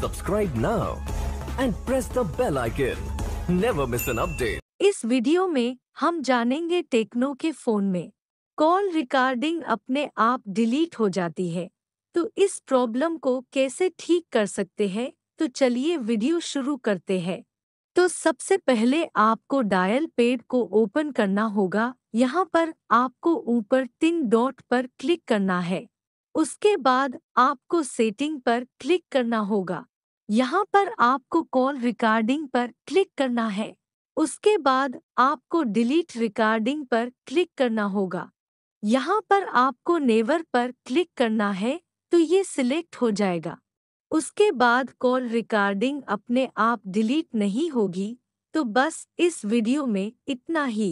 subscribe now and press the bell icon never miss an update इस video में हम जानेंगे टेक्नो के फोन में कॉल रिकॉर्डिंग अपने आप डिलीट हो जाती है तो इस प्रॉब्लम को कैसे ठीक कर सकते हैं तो चलिए वीडियो शुरू करते हैं तो सबसे पहले आपको डायल पेड को ओपन करना होगा यहाँ पर आपको ऊपर तीन डॉट पर क्लिक करना है उसके बाद आपको सेटिंग पर क्लिक करना होगा यहाँ पर आपको कॉल रिकॉर्डिंग पर क्लिक करना है उसके बाद आपको डिलीट रिकॉर्डिंग पर क्लिक करना होगा यहाँ पर आपको नेवर पर क्लिक करना है तो ये सिलेक्ट हो जाएगा उसके बाद कॉल रिकॉर्डिंग अपने आप डिलीट नहीं होगी तो बस इस वीडियो में इतना ही